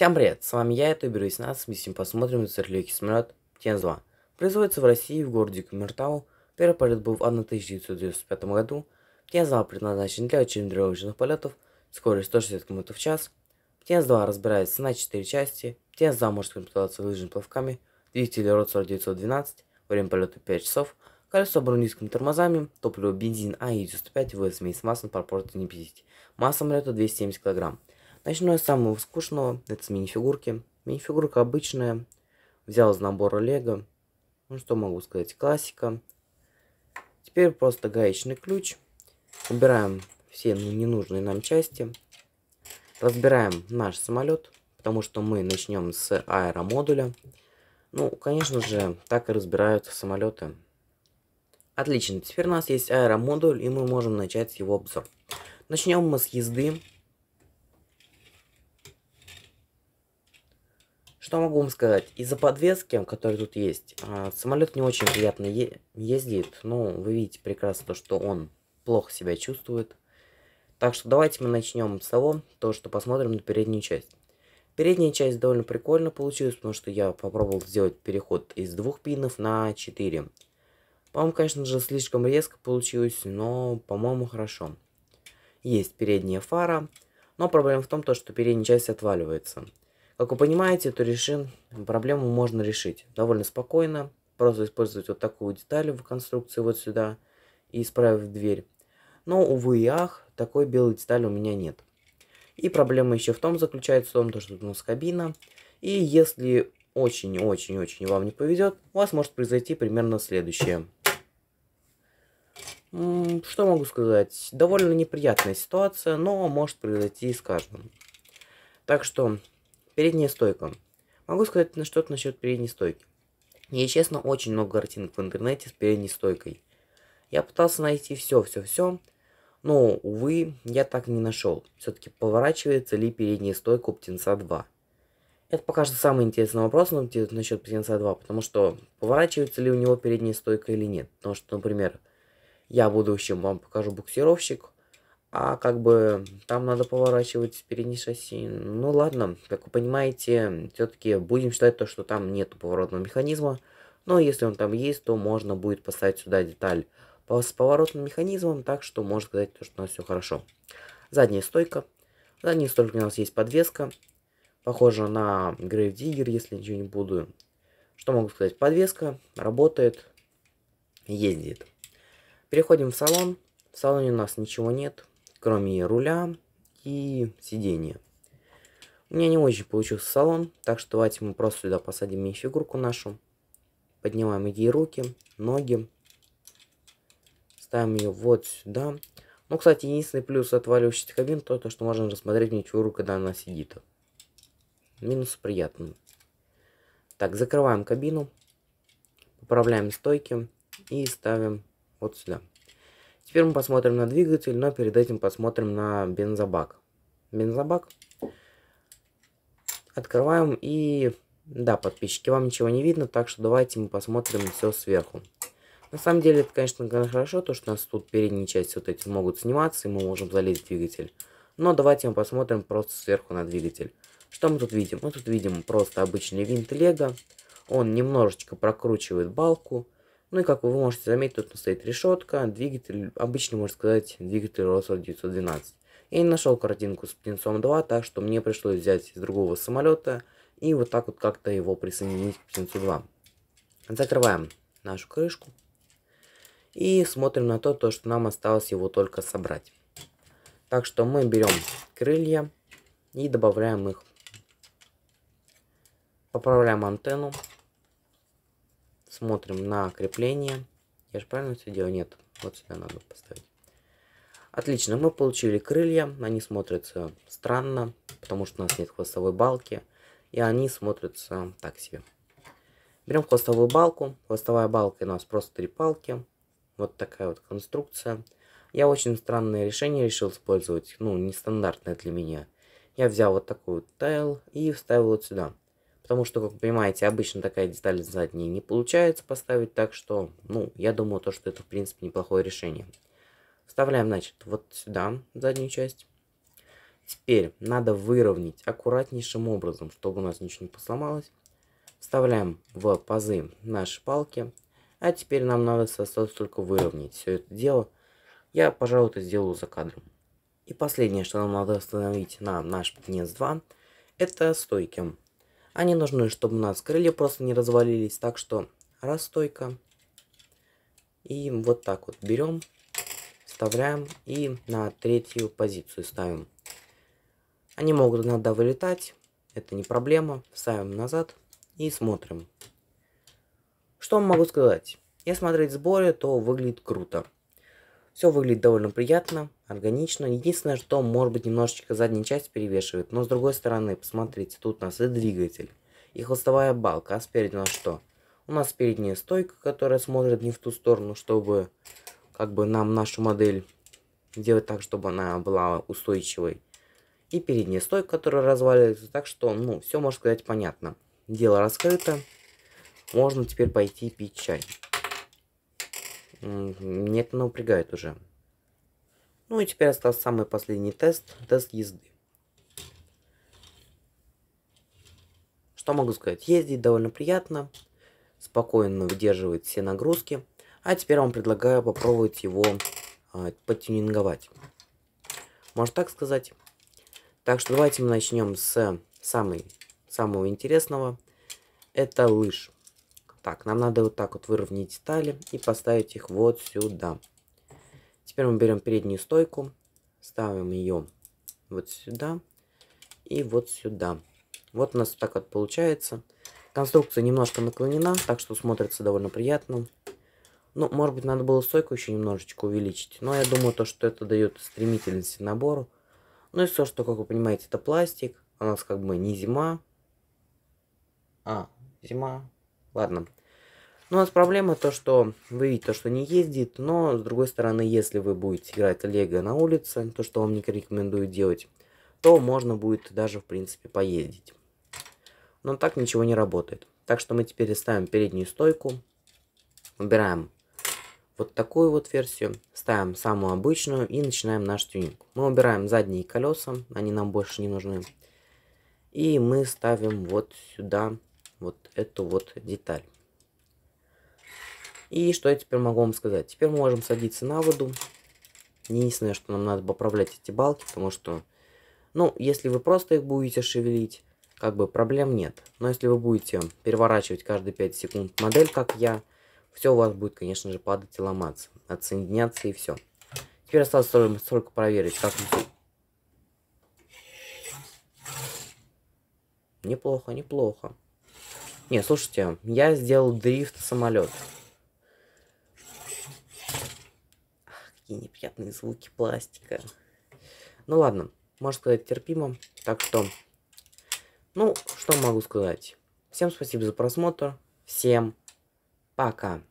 Всем привет, с вами я, это Ютубер 18, мы с сегодня посмотрим на сверхлегкий самолет Птензва. Производится в России, в городе Кумертау. Первый полет был в 1995 году. Птензва предназначен для учебно-тренировочных полетов, скорость 160 км в час. Птензва разбирается на 4 части. Птензва может комплектоваться лыжными плавками, двигатель род 912, время полета 5 часов, колесо оборудовано низкими тормозами, топливо бензин АИ-95 в с массом пропорции не 50, масса самолета 270 кг. Начну я с самого скучного, это с мини фигурка обычная, взял из набора лего. Ну что могу сказать, классика. Теперь просто гаечный ключ. Убираем все ну, ненужные нам части. Разбираем наш самолет, потому что мы начнем с аэромодуля. Ну, конечно же, так и разбирают самолеты. Отлично, теперь у нас есть аэромодуль, и мы можем начать его обзор. Начнем мы с езды. Что могу вам сказать? Из-за подвески, которая тут есть, а, самолет не очень приятно е ездит. Ну, вы видите прекрасно то, что он плохо себя чувствует. Так что давайте мы начнем с того, то, что посмотрим на переднюю часть. Передняя часть довольно прикольно получилась, потому что я попробовал сделать переход из двух пинов на 4. По-моему, конечно же, слишком резко получилось, но, по-моему, хорошо. Есть передняя фара, но проблема в том, то, что передняя часть отваливается. Как вы понимаете, то решен, проблему можно решить довольно спокойно. Просто использовать вот такую деталь в конструкции вот сюда и исправив дверь. Но, увы и ах, такой белой детали у меня нет. И проблема еще в том заключается в том, что тут у нас кабина. И если очень-очень-очень вам не повезет, у вас может произойти примерно следующее. Что могу сказать? Довольно неприятная ситуация, но может произойти и с каждым. Так что Передняя стойка. Могу сказать на что-то насчет передней стойки. Мне, честно, очень много картинок в интернете с передней стойкой. Я пытался найти все-все-все, но, увы, я так и не нашел. Все-таки поворачивается ли передняя стойка у Птенца 2. Это пока что самый интересный вопрос насчет Птенца 2, потому что поворачивается ли у него передняя стойка или нет. Потому что, например, я в будущем вам покажу буксировщик – а как бы там надо поворачивать передние шасси. Ну ладно, как вы понимаете, все-таки будем считать то, что там нет поворотного механизма. Но если он там есть, то можно будет поставить сюда деталь с поворотным механизмом, так что можно сказать, то что у нас все хорошо. Задняя стойка. Задняя стойка у нас есть подвеска. Похоже на Grave Digger, если ничего не буду. Что могу сказать? Подвеска работает, ездит. Переходим в салон. В салоне у нас ничего нет кроме руля и сидения. У меня не очень получился салон, так что давайте мы просто сюда посадим мини-фигурку нашу. Поднимаем ей руки, ноги. Ставим ее вот сюда. Ну, кстати, единственный плюс отваливающейся кабин, то, то что можно рассмотреть мини-фигуру, когда она сидит. Минус приятный. Так, закрываем кабину. Поправляем стойки и ставим вот сюда. Теперь мы посмотрим на двигатель, но перед этим посмотрим на бензобак. Бензобак. Открываем и... Да, подписчики, вам ничего не видно, так что давайте мы посмотрим все сверху. На самом деле, это, конечно, хорошо, то, что у нас тут передняя часть вот эти могут сниматься, и мы можем залезть в двигатель. Но давайте мы посмотрим просто сверху на двигатель. Что мы тут видим? Мы тут видим просто обычный винт Лего. Он немножечко прокручивает балку. Ну и как вы можете заметить, тут стоит решетка, двигатель, обычно можно сказать, двигатель Roswell 912. Я не нашел картинку с Птенцом 2, так что мне пришлось взять из другого самолета и вот так вот как-то его присоединить к Птенцу 2. Закрываем нашу крышку и смотрим на то, то, что нам осталось его только собрать. Так что мы берем крылья и добавляем их. Поправляем антенну Смотрим на крепление. Я же правильно все делаю? Нет, вот сюда надо поставить. Отлично, мы получили крылья. Они смотрятся странно, потому что у нас нет хвостовой балки. И они смотрятся так себе. Берем хвостовую балку. Хвостовая балка у нас просто три палки. Вот такая вот конструкция. Я очень странное решение решил использовать. Ну, нестандартное для меня. Я взял вот такой вот тайл и вставил вот сюда. Потому что, как вы понимаете, обычно такая деталь задней не получается поставить, так что, ну, я думаю, то, что это, в принципе, неплохое решение. Вставляем, значит, вот сюда заднюю часть. Теперь надо выровнять аккуратнейшим образом, чтобы у нас ничего не посломалось. Вставляем в пазы наши палки. А теперь нам надо осталось только выровнять все это дело. Я, пожалуй, это сделаю за кадром. И последнее, что нам надо установить на наш ПНЕС-2, это стойки. Они нужны, чтобы у нас крылья просто не развалились. Так что раз И вот так вот берем, вставляем и на третью позицию ставим. Они могут иногда вылетать, это не проблема. Ставим назад и смотрим. Что могу сказать? Если смотреть сборы, то выглядит круто. Все выглядит довольно приятно органично. Единственное, что может быть немножечко задняя часть перевешивает, но с другой стороны, посмотрите, тут у нас и двигатель, и хвостовая балка, а спереди у нас что? У нас передняя стойка, которая смотрит не в ту сторону, чтобы как бы нам нашу модель делать так, чтобы она была устойчивой. И передняя стойка, которая разваливается, так что, ну, все, можно сказать, понятно. Дело раскрыто, можно теперь пойти пить чай. Мне это напрягает уже. Ну и теперь остался самый последний тест, тест езды. Что могу сказать? Ездить довольно приятно, спокойно выдерживает все нагрузки. А теперь вам предлагаю попробовать его э, а, потюнинговать. Можно так сказать. Так что давайте мы начнем с самой, самого интересного. Это лыж. Так, нам надо вот так вот выровнять детали и поставить их вот сюда. Теперь мы берем переднюю стойку, ставим ее вот сюда и вот сюда. Вот у нас так вот получается. Конструкция немножко наклонена, так что смотрится довольно приятно. Ну, может быть, надо было стойку еще немножечко увеличить. Но я думаю, то, что это дает стремительности набору. Ну и все, что, как вы понимаете, это пластик. У нас как бы не зима. А, зима. Ладно. Но у нас проблема то, что вы видите, то, что не ездит, но с другой стороны, если вы будете играть Лего на улице, то, что вам не рекомендую делать, то можно будет даже, в принципе, поездить. Но так ничего не работает. Так что мы теперь ставим переднюю стойку, выбираем вот такую вот версию, ставим самую обычную и начинаем наш тюнинг. Мы убираем задние колеса, они нам больше не нужны. И мы ставим вот сюда вот эту вот деталь. И что я теперь могу вам сказать? Теперь мы можем садиться на воду. Единственное, что нам надо поправлять эти балки, потому что, ну, если вы просто их будете шевелить, как бы проблем нет. Но если вы будете переворачивать каждые 5 секунд модель, как я, все у вас будет, конечно же, падать и ломаться, отсоединяться и все. Теперь осталось только проверить, как... Неплохо, неплохо. Не, слушайте, я сделал дрифт самолета. такие неприятные звуки пластика. Ну ладно, можно сказать терпимо. Так что, ну, что могу сказать. Всем спасибо за просмотр. Всем пока.